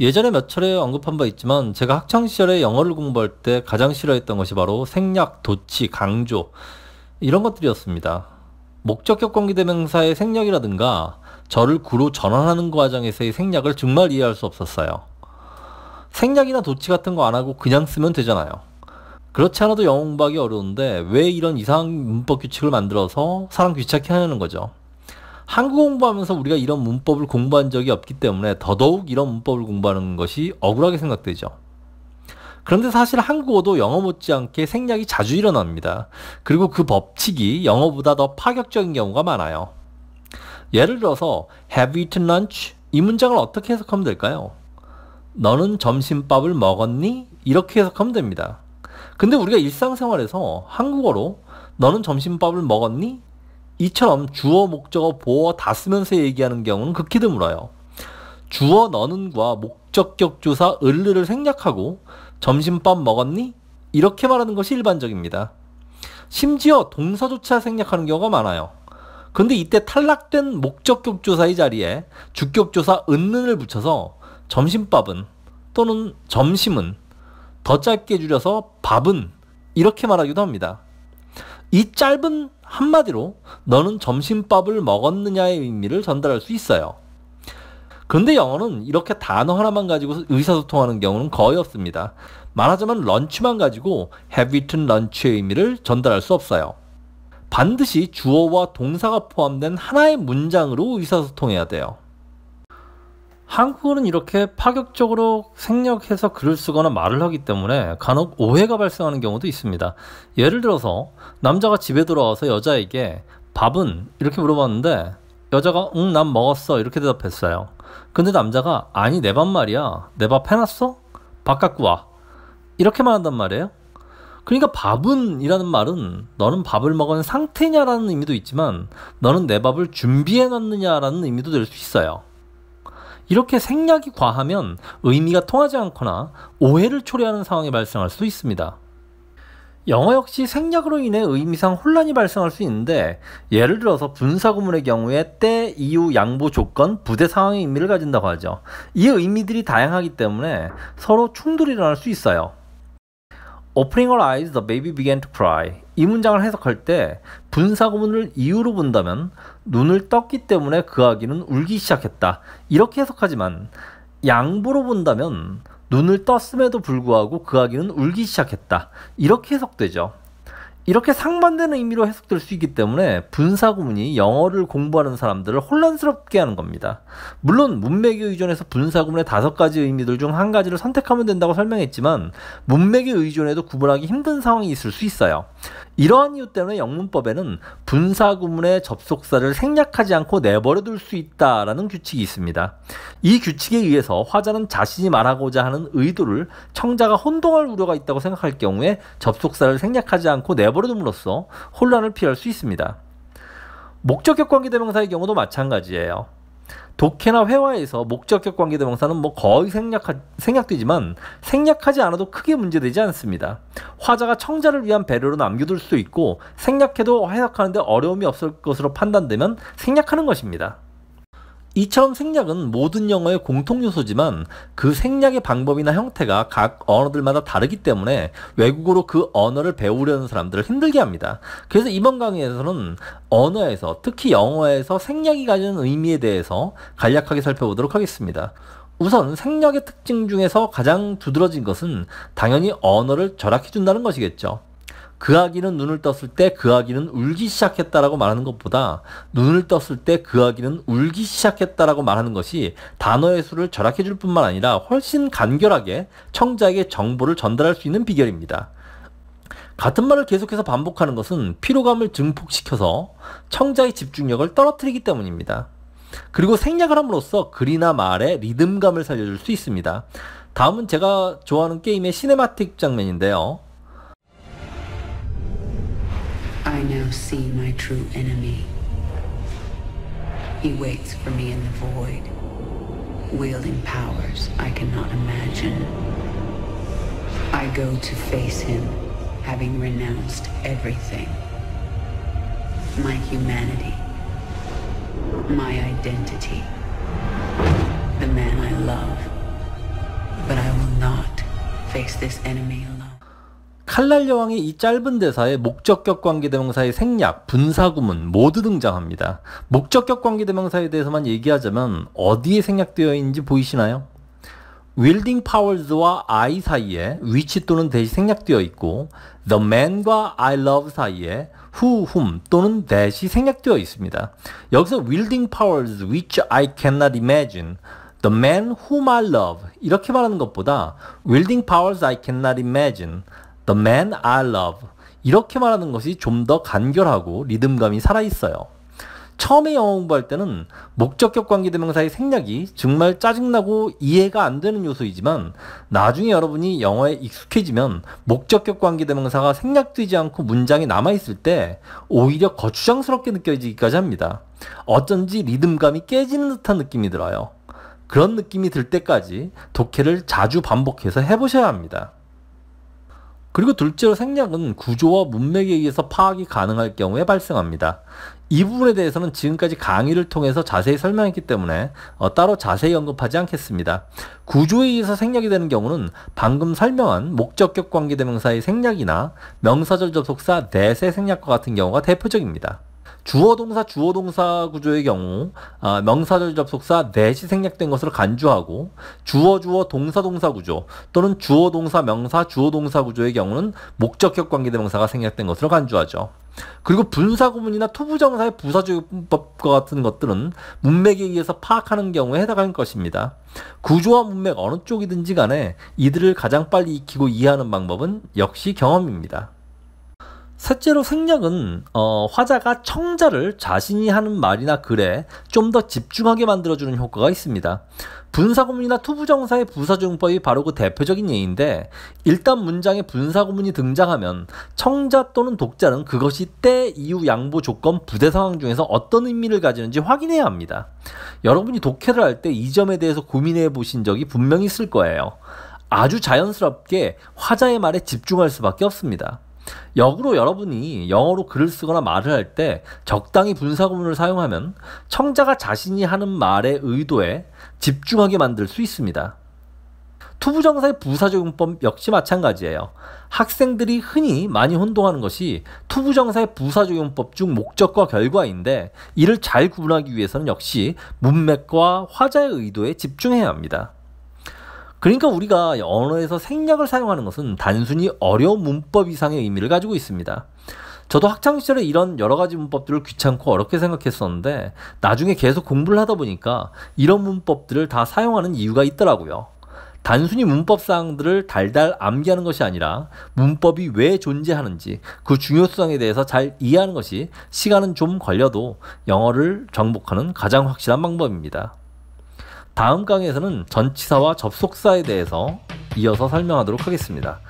예전에 몇 차례 언급한 바 있지만 제가 학창시절에 영어를 공부할 때 가장 싫어했던 것이 바로 생략, 도치, 강조 이런 것들이었습니다. 목적격 관계대명사의 생략이라든가 저를 구로 전환하는 과정에서의 생략을 정말 이해할 수 없었어요. 생략이나 도치 같은 거 안 하고 그냥 쓰면 되잖아요. 그렇지 않아도 영어 공부하기 어려운데 왜 이런 이상한 문법 규칙을 만들어서 사람 귀찮게 하는 거죠. 한국 공부하면서 우리가 이런 문법을 공부한 적이 없기 때문에 더더욱 이런 문법을 공부하는 것이 억울하게 생각되죠. 그런데 사실 한국어도 영어 못지않게 생략이 자주 일어납니다. 그리고 그 법칙이 영어보다 더 파격적인 경우가 많아요. 예를 들어서 have eaten lunch 이 문장을 어떻게 해석하면 될까요? 너는 점심밥을 먹었니? 이렇게 해석하면 됩니다. 근데 우리가 일상생활에서 한국어로 너는 점심밥을 먹었니? 이처럼 주어, 목적어, 보어 다 쓰면서 얘기하는 경우는 극히 드물어요. 주어 너는과 목적격 조사 을르를 생략하고 점심밥 먹었니? 이렇게 말하는 것이 일반적입니다. 심지어 동사조차 생략하는 경우가 많아요. 근데 이때 탈락된 목적격 조사의 자리에 주격 조사 은는을 붙여서 점심밥은 또는 점심은 더 짧게 줄여서 밥은 이렇게 말하기도 합니다. 이 짧은 한마디로 너는 점심밥을 먹었느냐의 의미를 전달할 수 있어요. 그런데 영어는 이렇게 단어 하나만 가지고 의사소통하는 경우는 거의 없습니다. 말하자면 런치만 가지고 have eaten lunch의 의미를 전달할 수 없어요. 반드시 주어와 동사가 포함된 하나의 문장으로 의사소통해야 돼요. 한국어는 이렇게 파격적으로 생략해서 글을 쓰거나 말을 하기 때문에 간혹 오해가 발생하는 경우도 있습니다. 예를 들어서 남자가 집에 들어와서 여자에게 밥은 이렇게 물어봤는데 여자가 응 난 먹었어 이렇게 대답했어요. 근데 남자가 아니 내 밥 말이야 내 밥 해놨어? 밥 갖고 와이렇게말 한단 말이에요. 그러니까 밥은이라는 말은 너는 밥을 먹은 상태냐라는 의미도 있지만 너는 내 밥을 준비해 놨느냐라는 의미도 될 수 있어요. 이렇게 생략이 과하면 의미가 통하지 않거나 오해를 초래하는 상황이 발생할 수 있습니다. 영어 역시 생략으로 인해 의미상 혼란이 발생할 수 있는데 예를 들어서 분사구문의 경우에 때, 이유, 양보, 조건, 부대 상황의 의미를 가진다고 하죠. 이 의미들이 다양하기 때문에 서로 충돌이 일어날 수 있어요. Opening her eyes, the baby began to cry. 이 문장을 해석할 때 분사구문을 이유로 본다면 눈을 떴기 때문에 그 아기는 울기 시작했다. 이렇게 해석하지만 양보로 본다면 눈을 떴음에도 불구하고 그 아기는 울기 시작했다. 이렇게 해석되죠. 이렇게 상반되는 의미로 해석될 수 있기 때문에 분사구문이 영어를 공부하는 사람들을 혼란스럽게 하는 겁니다. 물론 문맥에 의존해서 분사구문의 다섯 가지 의미들 중 한 가지를 선택하면 된다고 설명했지만 문맥에 의존해도 구분하기 힘든 상황이 있을 수 있어요. 이러한 이유 때문에 영문법에는 분사구문의 접속사를 생략하지 않고 내버려둘 수 있다라는 규칙이 있습니다. 이 규칙에 의해서 화자는 자신이 말하고자 하는 의도를 청자가 혼동할 우려가 있다고 생각할 경우에 접속사를 생략하지 않고 내버려둠으로써 혼란을 피할 수 있습니다. 목적격 관계대명사의 경우도 마찬가지예요. 독해나 회화에서 목적격 관계 대명사는 뭐 거의 생략 생략되지만 생략하지 않아도 크게 문제되지 않습니다. 화자가 청자를 위한 배려로 남겨둘 수 있고 생략해도 해석하는데 어려움이 없을 것으로 판단되면 생략하는 것입니다. 이처럼 생략은 모든 영어의 공통 요소지만 그 생략의 방법이나 형태가 각 언어들마다 다르기 때문에 외국어로 그 언어를 배우려는 사람들을 힘들게 합니다. 그래서 이번 강의에서는 언어에서 특히 영어에서 생략이 가지는 의미에 대해서 간략하게 살펴보도록 하겠습니다. 우선 생략의 특징 중에서 가장 두드러진 것은 당연히 언어를 절약해준다는 것이겠죠. 그 아기는 눈을 떴을 때 그 아기는 울기 시작했다라고 말하는 것보다 눈을 떴을 때 그 아기는 울기 시작했다라고 말하는 것이 단어의 수를 절약해 줄 뿐만 아니라 훨씬 간결하게 청자에게 정보를 전달할 수 있는 비결입니다. 같은 말을 계속해서 반복하는 것은 피로감을 증폭시켜서 청자의 집중력을 떨어뜨리기 때문입니다. 그리고 생략을 함으로써 글이나 말에 리듬감을 살려줄 수 있습니다. 다음은 제가 좋아하는 게임의 시네마틱 장면인데요. I now see my true enemy. He waits for me in the void, wielding powers I cannot imagine. I go to face him, having renounced everything. My humanity. My identity. The man I love. But I will not face this enemy alone. 칼날 여왕이 이 짧은 대사에 목적격 관계대명사의 생략, 분사구문 모두 등장합니다. 목적격 관계대명사에 대해서만 얘기하자면 어디에 생략되어 있는지 보이시나요? 윌딩 파월즈와 I 사이에 위치 또는 대시 생략되어 있고 The man과 I love 사이에 who, whom 또는 that이 생략되어 있습니다. 여기서 윌딩 powers which I cannot imagine The man whom I love 이렇게 말하는 것보다 Wielding powers I cannot imagine The man I love. 이렇게 말하는 것이 좀 더 간결하고 리듬감이 살아있어요. 처음에 영어 공부할 때는 목적격 관계대명사의 생략이 정말 짜증나고 이해가 안 되는 요소이지만 나중에 여러분이 영어에 익숙해지면 목적격 관계대명사가 생략되지 않고 문장이 남아있을 때 오히려 거추장스럽게 느껴지기까지 합니다. 어쩐지 리듬감이 깨지는 듯한 느낌이 들어요. 그런 느낌이 들 때까지 독해를 자주 반복해서 해보셔야 합니다. 그리고 둘째로 생략은 구조와 문맥에 의해서 파악이 가능할 경우에 발생합니다. 이 부분에 대해서는 지금까지 강의를 통해서 자세히 설명했기 때문에 어, 따로 자세히 언급하지 않겠습니다. 구조에 의해서 생략이 되는 경우는 방금 설명한 목적격 관계대명사의 생략이나 명사절 접속사 대세 생략과 같은 경우가 대표적입니다. 주어 동사 주어 동사 구조의 경우 아, 명사절 접속사 넷이 생략된 것으로 간주하고 주어 주어 동사 동사 구조 또는 주어 동사 명사 주어 동사 구조의 경우는 목적격 관계대명사가 생략된 것으로 간주하죠. 그리고 분사구문이나 투부정사의 부사주의법과 같은 것들은 문맥에 의해서 파악하는 경우에 해당하는 것입니다. 구조와 문맥 어느 쪽이든지 간에 이들을 가장 빨리 익히고 이해하는 방법은 역시 경험입니다. 셋째로 생략은 어, 화자가 청자를 자신이 하는 말이나 글에 좀 더 집중하게 만들어주는 효과가 있습니다. 분사구문이나 투부정사의 부사중법이 바로 그 대표적인 예인데 일단 문장에 분사구문이 등장하면 청자 또는 독자는 그것이 때 이후 양보 조건 부대 상황 중에서 어떤 의미를 가지는지 확인해야 합니다. 여러분이 독해를 할 때 이 점에 대해서 고민해 보신 적이 분명히 있을 거예요. 아주 자연스럽게 화자의 말에 집중할 수밖에 없습니다. 역으로 여러분이 영어로 글을 쓰거나 말을 할 때 적당히 분사구문을 사용하면 청자가 자신이 하는 말의 의도에 집중하게 만들 수 있습니다. 투부정사의 부사적용법 역시 마찬가지예요. 학생들이 흔히 많이 혼동하는 것이 투부정사의 부사적용법 중 목적과 결과인데 이를 잘 구분하기 위해서는 역시 문맥과 화자의 의도에 집중해야 합니다. 그러니까 우리가 언어에서 생략을 사용하는 것은 단순히 어려운 문법 이상의 의미를 가지고 있습니다. 저도 학창시절에 이런 여러 가지 문법들을 귀찮고 어렵게 생각했었는데 나중에 계속 공부를 하다 보니까 이런 문법들을 다 사용하는 이유가 있더라고요. 단순히 문법 사항들을 달달 암기하는 것이 아니라 문법이 왜 존재하는지 그 중요성에 대해서 잘 이해하는 것이 시간은 좀 걸려도 영어를 정복하는 가장 확실한 방법입니다. 다음 강의에서는 전치사와 접속사에 대해서 이어서 설명하도록 하겠습니다.